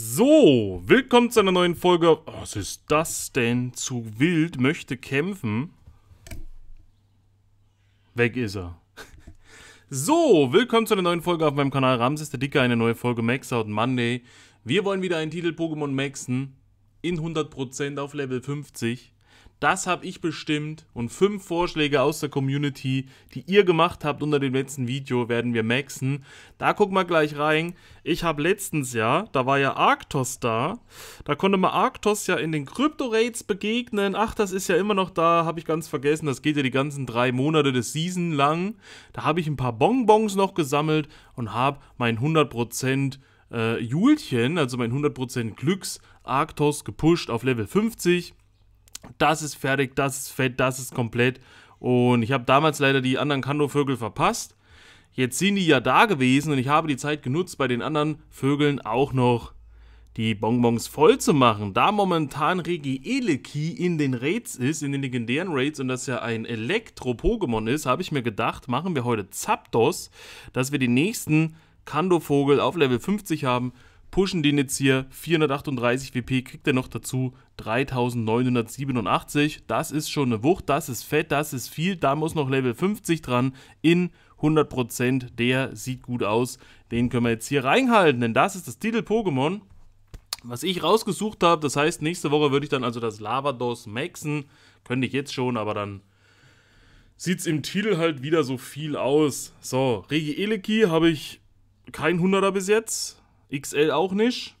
So, willkommen zu einer neuen Folge. Was ist das denn? Zu wild möchte kämpfen. Weg ist er. So, willkommen zu einer neuen Folge auf meinem Kanal Ramses der Dicke, eine neue Folge Max Out Monday. Wir wollen wieder einen Titel Pokémon maxen in 100% auf Level 50 das habe ich bestimmt und fünf Vorschläge aus der Community, die ihr gemacht habt unter dem letzten Video, werden wir maxen. Da gucken wir gleich rein. Ich habe letztens ja, da war ja Arktos da, da konnte man Arktos ja in den Crypto-Rates begegnen. Ach, das ist ja immer noch da, habe ich ganz vergessen. Das geht ja die ganzen drei Monate des Season lang. Da habe ich ein paar Bonbons noch gesammelt und habe mein 100% äh, Julchen, also mein 100% Glücks Arktos gepusht auf Level 50. Das ist fertig, das ist fett, das ist komplett. Und ich habe damals leider die anderen Kando-Vögel verpasst. Jetzt sind die ja da gewesen und ich habe die Zeit genutzt, bei den anderen Vögeln auch noch die Bonbons voll zu machen. Da momentan Regi Eleki in den Raids ist, in den legendären Raids und das ja ein Elektro-Pokémon ist, habe ich mir gedacht, machen wir heute Zapdos, dass wir den nächsten Kando-Vogel auf Level 50 haben pushen den jetzt hier 438 WP, kriegt er noch dazu 3987. Das ist schon eine Wucht, das ist fett, das ist viel. Da muss noch Level 50 dran in 100%. Der sieht gut aus. Den können wir jetzt hier reinhalten, denn das ist das Titel Pokémon, was ich rausgesucht habe. Das heißt, nächste Woche würde ich dann also das Lavados maxen. Könnte ich jetzt schon, aber dann sieht es im Titel halt wieder so viel aus. So, Regi Eleki habe ich kein 100er bis jetzt. XL auch nicht.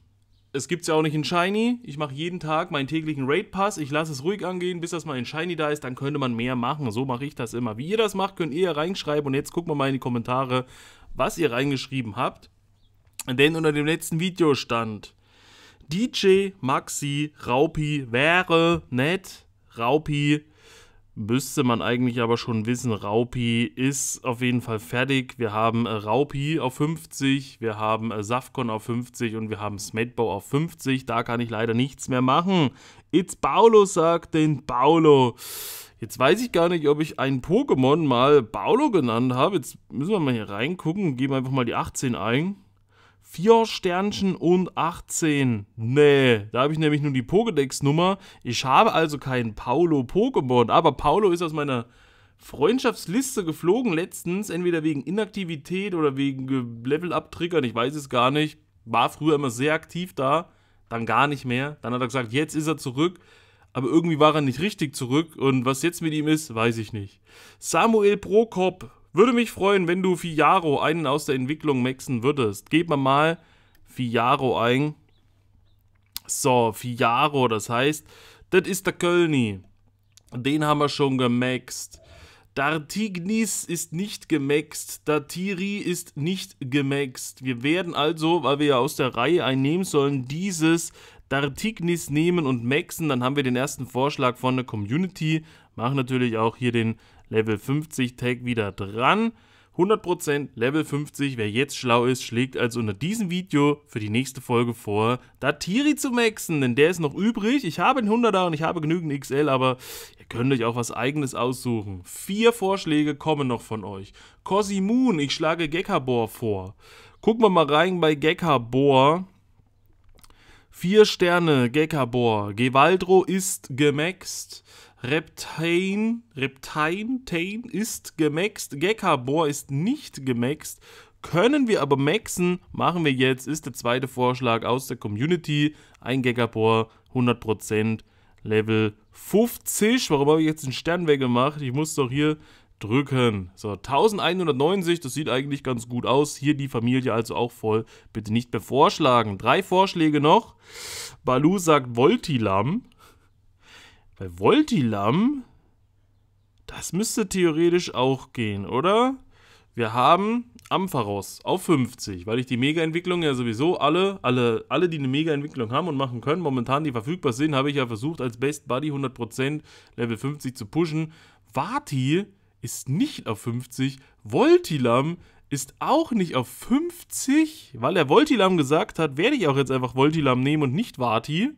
Es gibt es ja auch nicht in Shiny. Ich mache jeden Tag meinen täglichen Raid Pass. Ich lasse es ruhig angehen, bis das mal in Shiny da ist. Dann könnte man mehr machen. So mache ich das immer. Wie ihr das macht, könnt ihr ja reinschreiben. Und jetzt gucken wir mal in die Kommentare, was ihr reingeschrieben habt. Denn unter dem letzten Video stand DJ Maxi Raupi wäre nett. Raupi müsste man eigentlich aber schon wissen, Raupi ist auf jeden Fall fertig. Wir haben äh, Raupi auf 50, wir haben äh, Safcon auf 50 und wir haben Smatebow auf 50. Da kann ich leider nichts mehr machen. It's Paulo sagt den Paulo. Jetzt weiß ich gar nicht, ob ich ein Pokémon mal Paulo genannt habe. Jetzt müssen wir mal hier reingucken, und geben einfach mal die 18 ein. 4 Sternchen und 18. Nee, da habe ich nämlich nur die Pokédex-Nummer. Ich habe also keinen paolo pokémon aber Paolo ist aus meiner Freundschaftsliste geflogen letztens, entweder wegen Inaktivität oder wegen Level-Up-Triggern, ich weiß es gar nicht. War früher immer sehr aktiv da, dann gar nicht mehr. Dann hat er gesagt, jetzt ist er zurück, aber irgendwie war er nicht richtig zurück und was jetzt mit ihm ist, weiß ich nicht. Samuel Prokop würde mich freuen, wenn du Fiaro einen aus der Entwicklung maxen würdest. Geben wir mal Fiaro ein. So, Fiaro, das heißt, das ist der Kölni. Den haben wir schon gemaxt. Dartignis ist nicht gemaxt. D'Artiri ist nicht gemaxt. Wir werden also, weil wir ja aus der Reihe einnehmen sollen, dieses Dartignis nehmen und maxen. Dann haben wir den ersten Vorschlag von der Community. Machen natürlich auch hier den Level 50 Tag wieder dran. 100% Level 50, wer jetzt schlau ist, schlägt also unter diesem Video für die nächste Folge vor, Datiri zu maxen, denn der ist noch übrig. Ich habe einen 100er und ich habe genügend XL, aber ihr könnt euch auch was eigenes aussuchen. Vier Vorschläge kommen noch von euch. Cosimoon, ich schlage Gekabor vor. Gucken wir mal rein bei Gekabor. Vier Sterne, Gekabor. Gewaldro ist gemaxt. Reptain, Reptain, Tain ist gemaxt. Gekabor ist nicht gemaxt. Können wir aber maxen, machen wir jetzt, ist der zweite Vorschlag aus der Community. Ein Gekabor, 100%, Level 50. Warum habe ich jetzt den Stern weggemacht? Ich muss doch hier drücken. So, 1190, das sieht eigentlich ganz gut aus. Hier die Familie also auch voll. Bitte nicht mehr vorschlagen. Drei Vorschläge noch. Balu sagt Voltilam. Weil Voltilam, das müsste theoretisch auch gehen, oder? Wir haben Ampharos auf 50, weil ich die Mega-Entwicklung ja sowieso alle, alle, alle, die eine Mega-Entwicklung haben und machen können, momentan die verfügbar sind, habe ich ja versucht, als Best Buddy 100% Level 50 zu pushen. Vati ist nicht auf 50. Voltilam ist auch nicht auf 50, weil er Voltilam gesagt hat, werde ich auch jetzt einfach Voltilam nehmen und nicht Vati.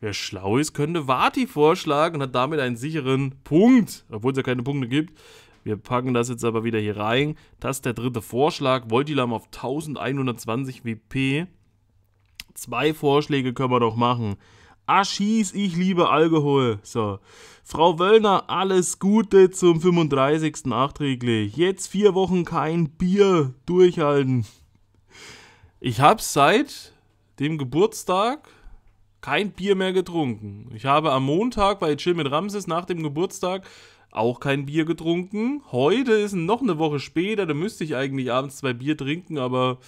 Wer schlau ist, könnte Vati vorschlagen und hat damit einen sicheren Punkt, obwohl es ja keine Punkte gibt. Wir packen das jetzt aber wieder hier rein. Das ist der dritte Vorschlag. Voltilam auf 1120 WP. Zwei Vorschläge können wir doch machen. Aschis, ah, ich liebe Alkohol. So. Frau Wöllner, alles Gute zum 35. nachträglich. Jetzt vier Wochen kein Bier durchhalten. Ich habe seit dem Geburtstag kein Bier mehr getrunken. Ich habe am Montag bei Chill mit Ramses nach dem Geburtstag auch kein Bier getrunken. Heute ist noch eine Woche später, da müsste ich eigentlich abends zwei Bier trinken, aber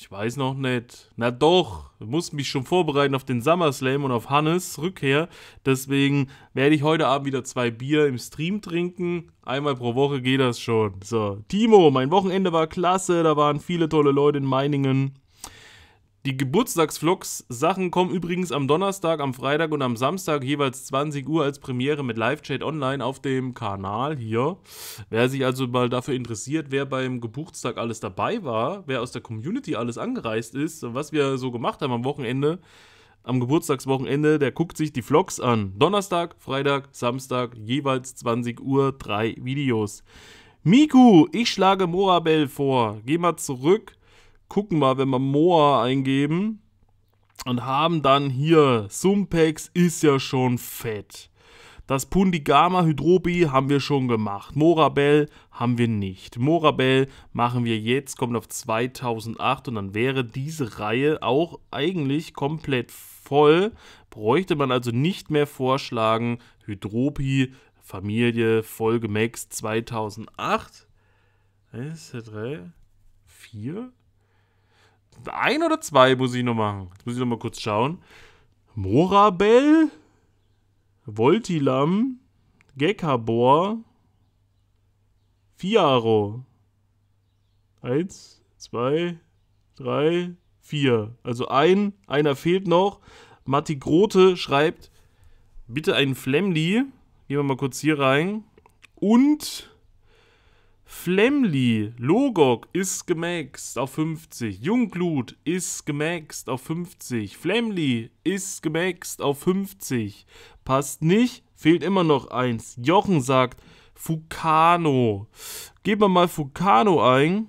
ich weiß noch nicht. Na doch, ich muss mich schon vorbereiten auf den SummerSlam und auf Hannes Rückkehr. Deswegen werde ich heute Abend wieder zwei Bier im Stream trinken. Einmal pro Woche geht das schon. So, Timo, mein Wochenende war klasse. Da waren viele tolle Leute in Meiningen. Die Geburtstagsflux-Sachen kommen übrigens am Donnerstag, am Freitag und am Samstag jeweils 20 Uhr als Premiere mit Live-Chat online auf dem Kanal hier. Wer sich also mal dafür interessiert, wer beim Geburtstag alles dabei war, wer aus der Community alles angereist ist, was wir so gemacht haben am Wochenende, am Geburtstagswochenende, der guckt sich die Vlogs an. Donnerstag, Freitag, Samstag, jeweils 20 Uhr, drei Videos. Miku, ich schlage Morabel vor. Geh mal zurück gucken mal, wenn wir Moa eingeben und haben dann hier Sumpex ist ja schon fett. Das Pundigama Hydrobi haben wir schon gemacht. Morabell haben wir nicht. Morabell machen wir jetzt, kommt auf 2008 und dann wäre diese Reihe auch eigentlich komplett voll. Bräuchte man also nicht mehr vorschlagen. Hydropi, Familie, Folge 2008. 1, 2, 3, 4, ein oder zwei muss ich noch machen. Jetzt muss ich noch mal kurz schauen. Morabell, Voltilam, Gekabor, Fiaro. Eins, zwei, drei, vier. Also ein, einer fehlt noch. Matti Grote schreibt, bitte einen Flemli. Gehen wir mal kurz hier rein. Und Flemly, Logok ist gemaxt auf 50. Jungglut ist gemaxt auf 50. Flemly ist gemaxt auf 50. Passt nicht, fehlt immer noch eins. Jochen sagt Fukano. Geben wir mal Fukano ein.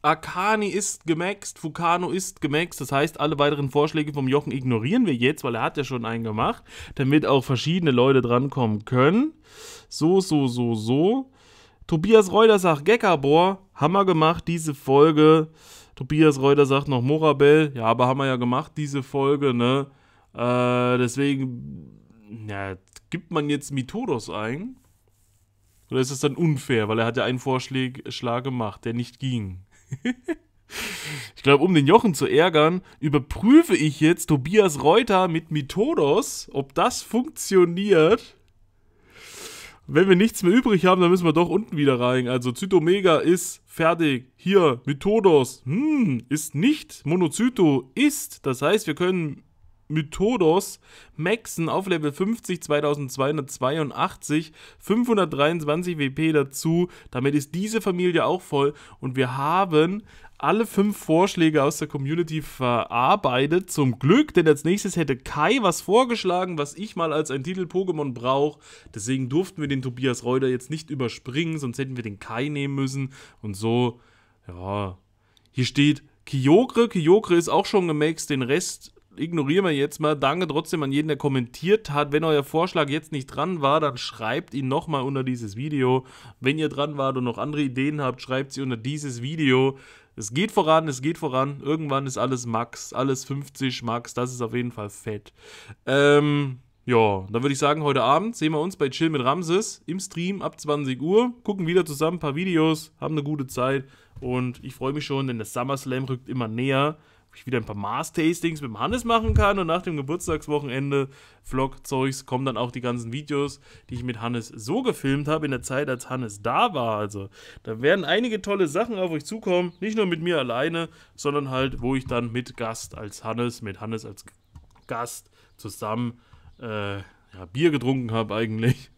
Akani ist gemaxt, Fukano ist gemaxt. Das heißt, alle weiteren Vorschläge vom Jochen ignorieren wir jetzt, weil er hat ja schon einen gemacht, damit auch verschiedene Leute drankommen können. So, so, so, so. Tobias Reuter sagt Geckerbohr, Hammer gemacht, diese Folge. Tobias Reuter sagt noch Morabell, ja, aber haben wir ja gemacht, diese Folge, ne? Äh, deswegen, ja, gibt man jetzt Mythodos ein? Oder ist das dann unfair, weil er hat ja einen Vorschlag Schlag gemacht, der nicht ging? ich glaube, um den Jochen zu ärgern, überprüfe ich jetzt Tobias Reuter mit Mythodos, ob das funktioniert wenn wir nichts mehr übrig haben, dann müssen wir doch unten wieder rein. Also Zytomega ist fertig. Hier, Mythodos hm, ist nicht. Monozyto ist. Das heißt, wir können Mythodos maxen auf Level 50, 2282, 523 WP dazu. Damit ist diese Familie auch voll. Und wir haben alle fünf Vorschläge aus der Community verarbeitet. Zum Glück, denn als nächstes hätte Kai was vorgeschlagen, was ich mal als ein Titel Pokémon brauche. Deswegen durften wir den Tobias Reuter jetzt nicht überspringen, sonst hätten wir den Kai nehmen müssen. Und so, ja. Hier steht Kyogre. Kyogre ist auch schon gemaxed. Den Rest ignorieren wir jetzt mal. Danke trotzdem an jeden, der kommentiert hat. Wenn euer Vorschlag jetzt nicht dran war, dann schreibt ihn nochmal unter dieses Video. Wenn ihr dran wart und noch andere Ideen habt, schreibt sie unter dieses Video. Es geht voran, es geht voran. Irgendwann ist alles Max, alles 50 Max. Das ist auf jeden Fall fett. Ähm, ja, dann würde ich sagen, heute Abend sehen wir uns bei Chill mit Ramses im Stream ab 20 Uhr. Gucken wieder zusammen ein paar Videos, haben eine gute Zeit. Und ich freue mich schon, denn das SummerSlam rückt immer näher ich wieder ein paar Mars-Tastings mit dem Hannes machen kann. Und nach dem Geburtstagswochenende Vlog-Zeugs kommen dann auch die ganzen Videos, die ich mit Hannes so gefilmt habe in der Zeit, als Hannes da war. Also da werden einige tolle Sachen auf euch zukommen. Nicht nur mit mir alleine, sondern halt, wo ich dann mit Gast als Hannes, mit Hannes als Gast zusammen äh, ja, Bier getrunken habe eigentlich.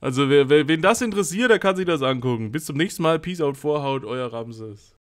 Also wer, wer, wen das interessiert, der kann sich das angucken. Bis zum nächsten Mal. Peace out, Vorhaut, euer Ramses.